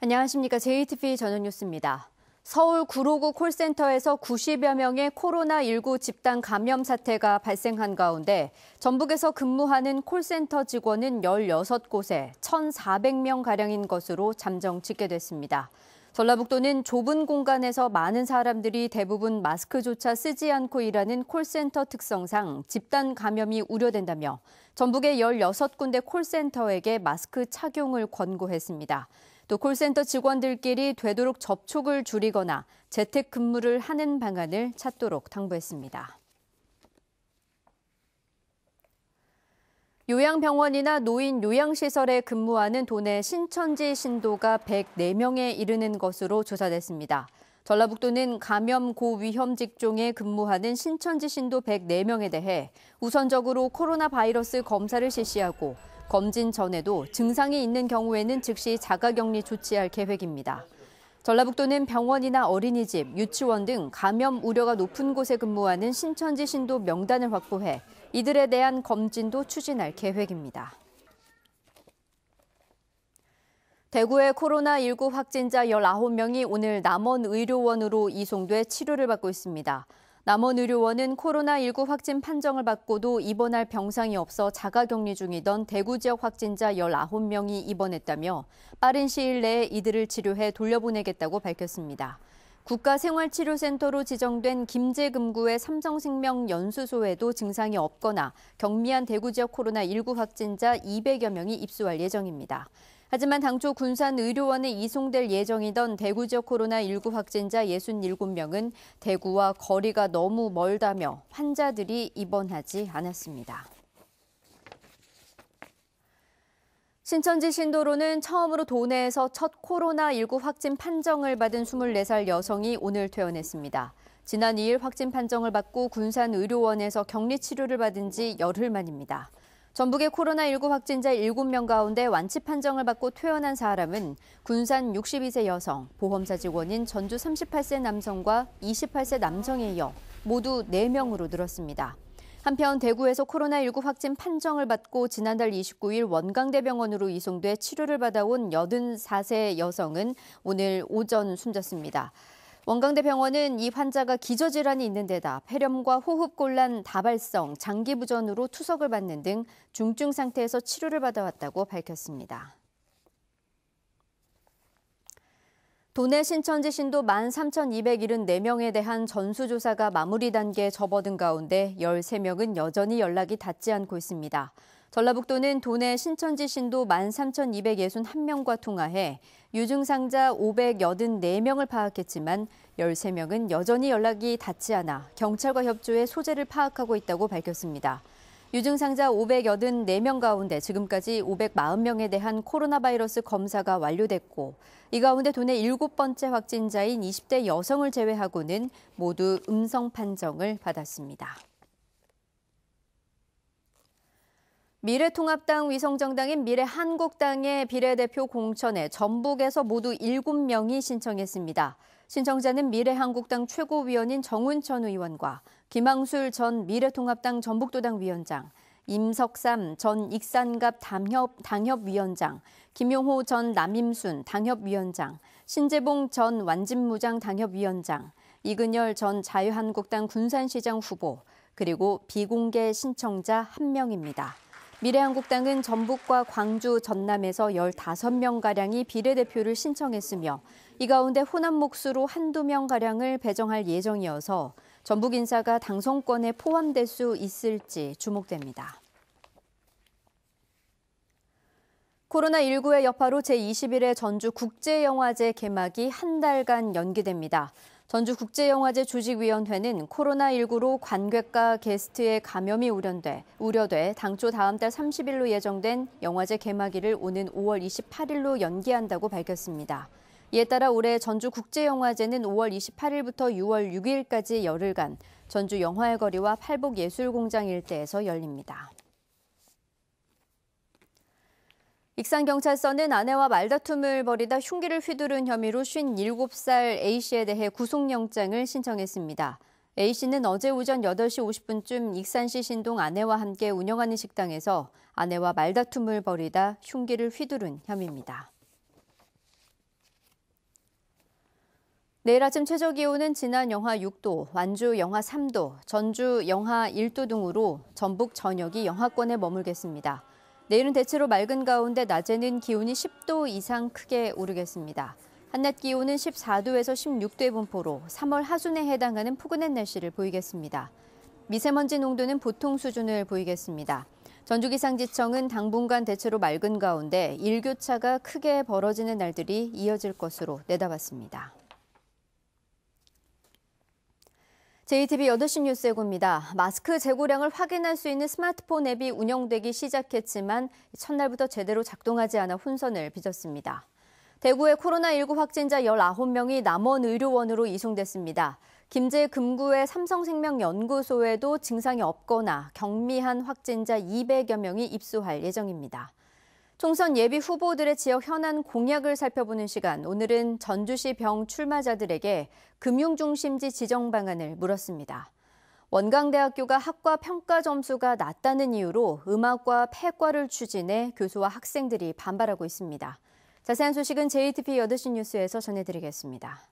안녕하십니까. j t b 전원뉴스입니다. 서울 구로구 콜센터에서 90여 명의 코로나19 집단 감염 사태가 발생한 가운데 전북에서 근무하는 콜센터 직원은 16곳에 1,400명가량인 것으로 잠정 짓게 됐습니다. 전라북도는 좁은 공간에서 많은 사람들이 대부분 마스크조차 쓰지 않고 일하는 콜센터 특성상 집단 감염이 우려된다며 전북의 16군데 콜센터에게 마스크 착용을 권고했습니다. 또 콜센터 직원들끼리 되도록 접촉을 줄이거나 재택근무를 하는 방안을 찾도록 당부했습니다. 요양병원이나 노인 요양시설에 근무하는 도내 신천지 신도가 104명에 이르는 것으로 조사됐습니다. 전라북도는 감염 고위험 직종에 근무하는 신천지 신도 104명에 대해 우선적으로 코로나 바이러스 검사를 실시하고 검진 전에도 증상이 있는 경우에는 즉시 자가격리 조치할 계획입니다. 전라북도는 병원이나 어린이집, 유치원 등 감염 우려가 높은 곳에 근무하는 신천지 신도 명단을 확보해 이들에 대한 검진도 추진할 계획입니다. 대구의 코로나19 확진자 19명이 오늘 남원의료원으로 이송돼 치료를 받고 있습니다. 남원 의료원은 코로나19 확진 판정을 받고도 입원할 병상이 없어 자가격리 중이던 대구 지역 확진자 19명이 입원했다며 빠른 시일 내에 이들을 치료해 돌려보내겠다고 밝혔습니다. 국가생활치료센터로 지정된 김제금구의 삼성생명 연수소에도 증상이 없거나 경미한 대구 지역 코로나19 확진자 200여 명이 입소할 예정입니다. 하지만 당초 군산의료원에 이송될 예정이던 대구 지역 코로나19 확진자 67명은 대구와 거리가 너무 멀다며 환자들이 입원하지 않았습니다. 신천지 신도로는 처음으로 도내에서 첫 코로나19 확진 판정을 받은 24살 여성이 오늘 퇴원했습니다. 지난 2일 확진 판정을 받고 군산의료원에서 격리 치료를 받은 지 열흘 만입니다. 전북의 코로나19 확진자 7명 가운데 완치 판정을 받고 퇴원한 사람은 군산 62세 여성, 보험사 직원인 전주 38세 남성과 28세 남성에 이어 모두 4명으로 늘었습니다. 한편 대구에서 코로나19 확진 판정을 받고 지난달 29일 원광대병원으로 이송돼 치료를 받아온 84세 여성은 오늘 오전 숨졌습니다. 원광대병원은 이 환자가 기저질환이 있는 데다 폐렴과 호흡곤란, 다발성, 장기부전으로 투석을 받는 등 중증 상태에서 치료를 받아왔다고 밝혔습니다. 도내 신천지 신도 13,274명에 대한 전수조사가 마무리 단계에 접어든 가운데 13명은 여전히 연락이 닿지 않고 있습니다. 전라북도는 도내 신천지 신도 13,261명과 통화해 유증상자 584명을 파악했지만 13명은 여전히 연락이 닿지 않아 경찰과 협조해 소재를 파악하고 있다고 밝혔습니다. 유증상자 584명 가운데 지금까지 540명에 대한 코로나 바이러스 검사가 완료됐고 이 가운데 도내 일곱 번째 확진자인 20대 여성을 제외하고는 모두 음성 판정을 받았습니다. 미래통합당 위성정당인 미래한국당의 비례대표 공천에 전북에서 모두 7명이 신청했습니다. 신청자는 미래한국당 최고위원인 정운천 의원과 김항술 전 미래통합당 전북도당 위원장, 임석삼 전 익산갑 당협, 당협위원장, 김용호 전 남임순 당협위원장, 신재봉 전 완진무장 당협위원장, 이근열 전 자유한국당 군산시장 후보, 그리고 비공개 신청자 1명입니다. 미래한국당은 전북과 광주, 전남에서 15명가량이 비례대표를 신청했으며 이 가운데 호남 목수로 한두 명가량을 배정할 예정이어서 전북 인사가 당선권에 포함될 수 있을지 주목됩니다. 코로나19의 여파로 제21회 전주 국제영화제 개막이 한 달간 연기됩니다. 전주국제영화제 조직위원회는 코로나19로 관객과 게스트의 감염이 우려돼, 우려돼 당초 다음 달 30일로 예정된 영화제 개막일을 오는 5월 28일로 연기한다고 밝혔습니다. 이에 따라 올해 전주국제영화제는 5월 28일부터 6월 6일까지 열흘간 전주 영화의 거리와 팔복예술공장 일대에서 열립니다. 익산경찰서는 아내와 말다툼을 벌이다 흉기를 휘두른 혐의로 57살 A씨에 대해 구속영장을 신청했습니다. A씨는 어제 오전 8시 50분쯤 익산시 신동 아내와 함께 운영하는 식당에서 아내와 말다툼을 벌이다 흉기를 휘두른 혐의입니다. 내일 아침 최저 기온은 지난 영하 6도, 완주 영하 3도, 전주 영하 1도 등으로 전북 전역이 영하권에 머물겠습니다. 내일은 대체로 맑은 가운데 낮에는 기온이 10도 이상 크게 오르겠습니다. 한낮 기온은 14도에서 16도의 분포로 3월 하순에 해당하는 포근한 날씨를 보이겠습니다. 미세먼지 농도는 보통 수준을 보이겠습니다. 전주기상지청은 당분간 대체로 맑은 가운데 일교차가 크게 벌어지는 날들이 이어질 것으로 내다봤습니다. JTB 8시 뉴스 예고입니다. 마스크 재고량을 확인할 수 있는 스마트폰 앱이 운영되기 시작했지만 첫날부터 제대로 작동하지 않아 혼선을 빚었습니다. 대구의 코로나19 확진자 19명이 남원 의료원으로 이송됐습니다. 김제 금구의 삼성생명연구소에도 증상이 없거나 경미한 확진자 200여 명이 입소할 예정입니다. 총선 예비 후보들의 지역 현안 공약을 살펴보는 시간. 오늘은 전주시 병 출마자들에게 금융중심지 지정 방안을 물었습니다. 원광대학교가 학과 평가 점수가 낮다는 이유로 음악과 폐과를 추진해 교수와 학생들이 반발하고 있습니다. 자세한 소식은 JTP 8시 뉴스에서 전해드리겠습니다.